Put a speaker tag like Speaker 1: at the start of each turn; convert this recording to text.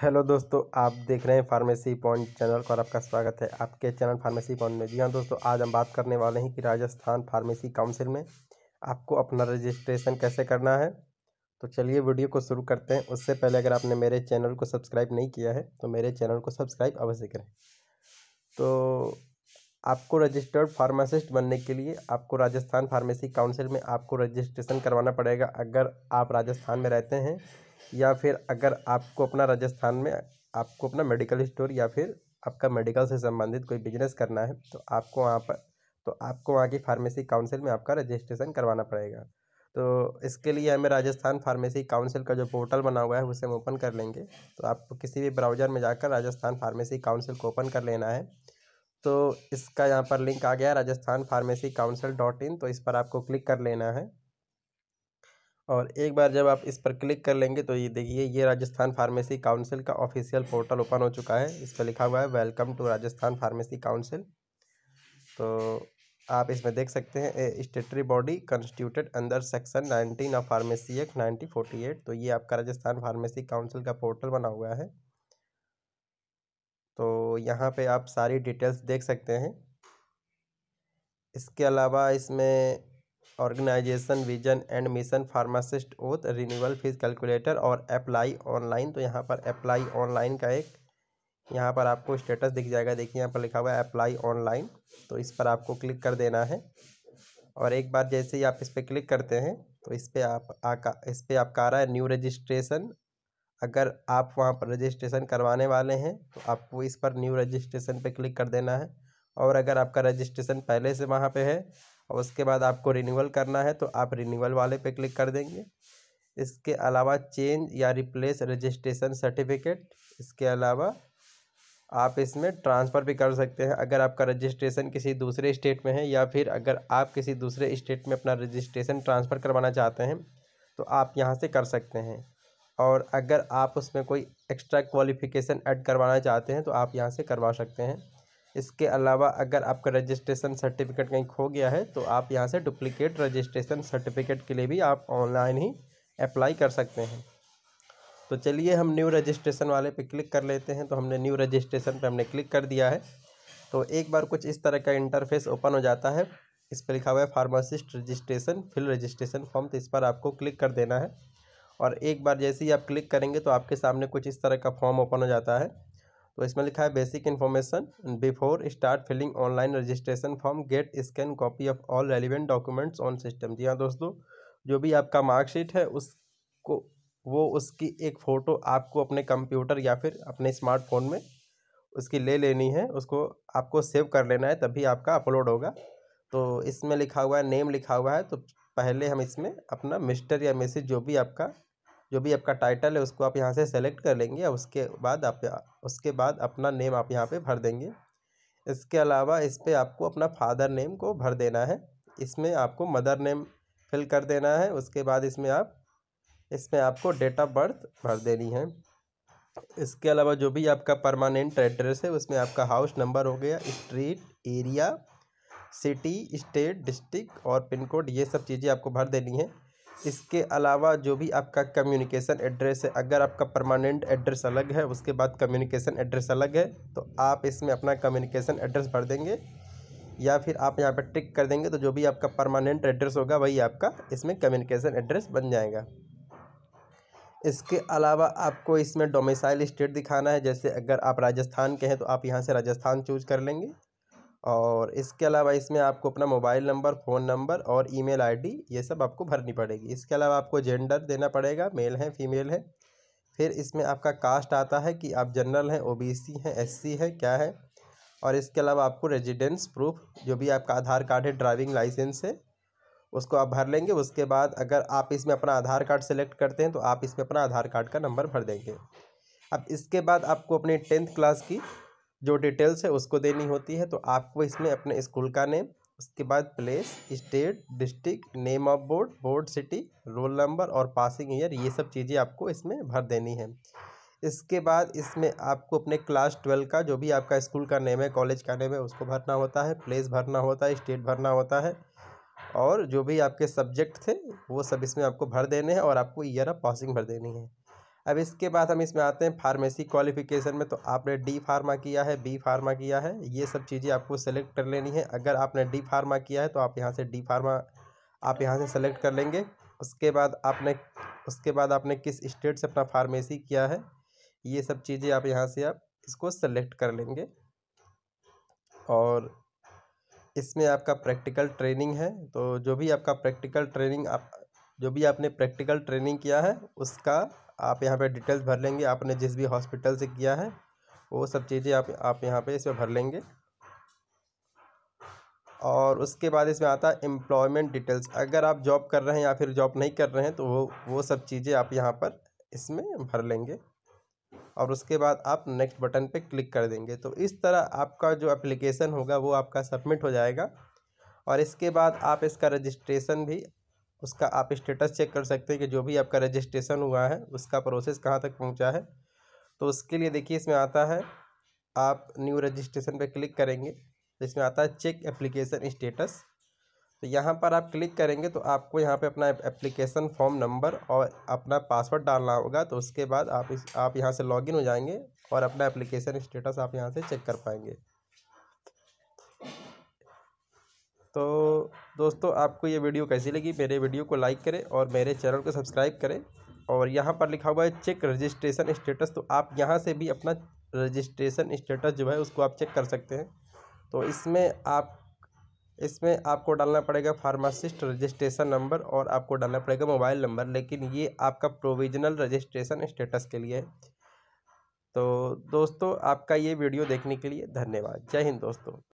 Speaker 1: hello दोस्तों आप देख रहे हैं फार्मेसी पॉइंट चैनल पर आपका स्वागत है आपके चैनल फार्मेसी पॉइंट में जी हाँ दोस्तों आज हम बात करने वाले हैं कि राजस्थान फार्मेसी काउंसिल में आपको अपना रजिस्ट्रेशन कैसे करना है तो चलिए वीडियो को शुरू करते हैं उससे पहले अगर आपने मेरे चैनल को सब्सक्राइब नहीं किया है तो मेरे चैनल को सब्सक्राइब अवश्य करें तो आपको रजिस्टर्ड फार्मासिस्ट बनने के लिए आपको राजस्थान फार्मेसी काउंसिल में आपको रजिस्ट्रेशन करवाना पड़ेगा अगर आप राजस्थान में रहते हैं या फिर अगर आपको अपना राजस्थान में आपको अपना मेडिकल स्टोर या फिर आपका मेडिकल से संबंधित कोई बिजनेस करना है तो आपको वहाँ पर तो आपको वहाँ की फार्मेसी काउंसिल में आपका रजिस्ट्रेशन करवाना पड़ेगा तो इसके लिए हमें राजस्थान फार्मेसी काउंसिल का जो पोर्टल बना हुआ है उसे हम ओपन कर लेंगे तो आपको किसी भी ब्राउज़र में जाकर राजस्थान फार्मेसी काउंसिल को ओपन कर लेना है तो इसका यहाँ पर लिंक आ गया है Rajasthan pharmacy council dot in तो इस पर आपको क्लिक कर लेना है और एक बार जब आप इस पर क्लिक कर लेंगे तो ये देखिए ये राजस्थान फार्मेसी काउंसिल का ऑफिशियल पोर्टल ओपन हो चुका है इस पर लिखा हुआ है welcome to Rajasthan pharmacy council तो आप इसमें देख सकते हैं statutory body constituted under section nineteen of pharmacy act nineteen forty eight तो ये आपका राजस्थान फार्मेसी काउंसिल का पोर्टल बना हुआ है तो यहाँ पे आप सारी डिटेल्स देख सकते हैं इसके अलावा इसमें organisation vision and mission pharmacist oath renewal fees calculator और अप्लाई ऑनलाइन तो यहाँ पर अप्लाई ऑनलाइन का एक यहाँ पर आपको स्टेटस दिख जाएगा देखिए यहाँ पर लिखा हुआ है अप्लाई ऑनलाइन तो इस पर आपको क्लिक कर देना है और एक बार जैसे ही आप इस पर क्लिक करते हैं तो इस पर आप आका इस पर आपका आ रहा है न्यू रजिस्ट्रेशन अगर आप वहाँ पर रजिस्ट्रेशन करवाने वाले हैं तो आपको इस पर न्यू रजिस्ट्रेशन पर क्लिक कर देना है और अगर आपका रजिस्ट्रेशन पहले से वहाँ पर है और उसके बाद आपको रिन्यूअल करना है तो आप रिन्यूअल वाले पे क्लिक कर देंगे इसके अलावा चेंज या रिप्लेस रजिस्ट्रेशन सर्टिफिकेट इसके अलावा आप इसमें ट्रांसफ़र भी कर सकते हैं अगर आपका रजिस्ट्रेशन किसी दूसरे स्टेट में है या फिर अगर आप किसी दूसरे स्टेट में अपना रजिस्ट्रेशन ट्रांसफ़र करवाना चाहते हैं तो आप यहाँ से कर सकते हैं और अगर आप उसमें कोई एक्स्ट्रा क्वालिफ़िकेशन ऐड करवाना चाहते हैं तो आप यहाँ से करवा सकते हैं इसके अलावा अगर आपका रजिस्ट्रेशन सर्टिफिकेट कहीं खो गया है तो आप यहाँ से डुप्लीकेट रजिस्ट्रेशन सर्टिफिकेट के लिए भी आप ऑनलाइन ही अप्लाई कर सकते हैं तो चलिए हम न्यू रजिस्ट्रेशन वाले पे क्लिक कर लेते हैं तो हमने न्यू रजिस्ट्रेशन पे हमने क्लिक कर दिया है तो एक बार कुछ इस तरह का इंटरफेस ओपन हो जाता है इस पर लिखा हुआ है pharmacist registration fill registration form तो इस पर आपको क्लिक कर देना है और एक बार जैसे ही आप क्लिक करेंगे तो आपके सामने कुछ इस तरह का फॉर्म ओपन हो जाता है तो इसमें लिखा है basic information before start filling online registration form get scan copy of all relevant documents on system जी हाँ दोस्तों जो भी आपका मार्कशीट है उसको वो उसकी एक फ़ोटो आपको अपने कंप्यूटर या फिर अपने स्मार्टफोन में उसकी ले लेनी है उसको आपको सेव कर लेना है तभी आपका अपलोड होगा तो इसमें लिखा हुआ है नेम लिखा हुआ है तो पहले हम इसमें अपना मिस्टर या मैसेज जो भी आपका जो भी आपका टाइटल है उसको आप यहाँ से सेलेक्ट कर लेंगे और उसके बाद आप उसके बाद अपना नेम आप यहाँ पे भर देंगे इसके अलावा इस पर आपको अपना फादर नेम को भर देना है इसमें आपको मदर नेम फिल कर देना है उसके बाद इसमें आप इसमें आपको डेट ऑफ बर्थ भर देनी है इसके अलावा जो भी आपका परमानेंट एड्रेस है उसमें आपका हाउस नंबर हो गया street area city state district और पिन कोड ये सब चीज़ें आपको भर देनी है इसके अलावा जो भी आपका कम्युनिकेशन एड्रेस है अगर आपका परमानेंट एड्रेस अलग है उसके बाद कम्युनिकेशन एड्रेस अलग है तो आप इसमें अपना कम्युनिकेशन एड्रेस भर देंगे या फिर आप यहाँ पर टिक कर देंगे तो जो भी आपका परमानेंट एड्रेस होगा वही आपका इसमें कम्युनिकेशन एड्रेस बन जाएगा इसके अलावा आपको इसमें डोमिसाइल स्टेट दिखाना है जैसे अगर आप राजस्थान के हैं तो आप यहाँ से राजस्थान चूज कर लेंगे और इसके अलावा इसमें आपको अपना मोबाइल नंबर फ़ोन नंबर और ईमेल आईडी ये सब आपको भरनी पड़ेगी इसके अलावा आपको जेंडर देना पड़ेगा मेल है फीमेल है फिर इसमें आपका कास्ट आता है कि आप जनरल हैं ओबीसी हैं एससी है क्या है और इसके अलावा आपको रेजिडेंस प्रूफ जो भी आपका आधार कार्ड है ड्राइविंग लाइसेंस है उसको आप भर लेंगे उसके बाद अगर आप इसमें अपना आधार कार्ड सेलेक्ट करते हैं तो आप इसमें अपना आधार कार्ड का नंबर भर देंगे अब इसके बाद आपको अपनी टेंथ क्लास की जो डिटेल्स है उसको देनी होती है तो आपको इसमें अपने स्कूल का नेम उसके बाद place state district name of board board city roll number और पासिंग ईयर ये सब चीज़ें आपको इसमें भर देनी है इसके बाद इसमें आपको अपने क्लास ट्वेल्व का जो भी आपका स्कूल का नेम है कॉलेज का नेम है उसको भरना होता है प्लेस भरना होता है स्टेट भरना होता है और जो भी आपके सब्जेक्ट थे वो सब इसमें आपको भर देने हैं और आपको ईयर ऑफ पासिंग भर देनी है अब इसके बाद हम इसमें आते हैं फार्मेसी क्वालिफिकेशन में तो आपने डी फार्मा किया है बी फार्मा किया है ये सब चीज़ें आपको सेलेक्ट कर लेनी है अगर आपने डी फार्मा किया है तो आप यहाँ से डी फार्मा आप यहाँ से सेलेक्ट कर लेंगे उसके बाद आपने उसके बाद आपने किस स्टेट से अपना फार्मेसी किया है ये सब चीज़ें आप यहाँ से आप इसको सेलेक्ट कर लेंगे और इसमें आपका प्रैक्टिकल ट्रेनिंग है तो जो भी आपका प्रैक्टिकल ट्रेनिंग आप जो भी आपने प्रैक्टिकल ट्रेनिंग किया है उसका आप यहाँ पे डिटेल्स भर लेंगे आपने जिस भी हॉस्पिटल से किया है वो सब चीज़ें आप आप यहाँ पे इसमें भर लेंगे और उसके बाद इसमें आता है एम्प्लॉयमेंट डिटेल्स अगर आप जॉब कर रहे हैं या फिर जॉब नहीं कर रहे हैं तो वो वो सब चीज़ें आप यहाँ पर इसमें भर लेंगे और उसके बाद आप नेक्स्ट बटन पर क्लिक कर देंगे तो इस तरह आपका जो अप्लीकेशन होगा वो आपका सबमिट हो जाएगा और इसके बाद आप इसका रजिस्ट्रेशन भी उसका आप स्टेटस चेक कर सकते हैं कि जो भी आपका रजिस्ट्रेशन हुआ है उसका प्रोसेस कहाँ तक पहुँचा है तो उसके लिए देखिए इसमें आता है आप न्यू रजिस्ट्रेशन पर क्लिक करेंगे तो इसमें आता है चेक एप्लीकेशन स्टेटस तो यहाँ पर आप क्लिक करेंगे तो आपको यहाँ पे अपना एप्लीकेशन फॉर्म नंबर और अपना पासवर्ड डालना होगा तो उसके बाद आप इस आप यहाँ से लॉगिन हो जाएंगे और अपना एप्लीकेशन स्टेटस आप यहाँ से चेक कर पाएंगे तो दोस्तों आपको ये वीडियो कैसी लगी मेरे वीडियो को लाइक करें और मेरे चैनल को सब्सक्राइब करें और यहाँ पर लिखा हुआ है चेक रजिस्ट्रेशन स्टेटस तो आप यहाँ से भी अपना रजिस्ट्रेशन स्टेटस जो है उसको आप चेक कर सकते हैं तो इसमें आप इसमें आपको डालना पड़ेगा फार्मासिस्ट रजिस्ट्रेशन नंबर और आपको डालना पड़ेगा मोबाइल नंबर लेकिन ये आपका प्रोविजनल रजिस्ट्रेशन स्टेटस के लिए है तो दोस्तों आपका ये वीडियो देखने के लिए धन्यवाद जय हिंद दोस्तों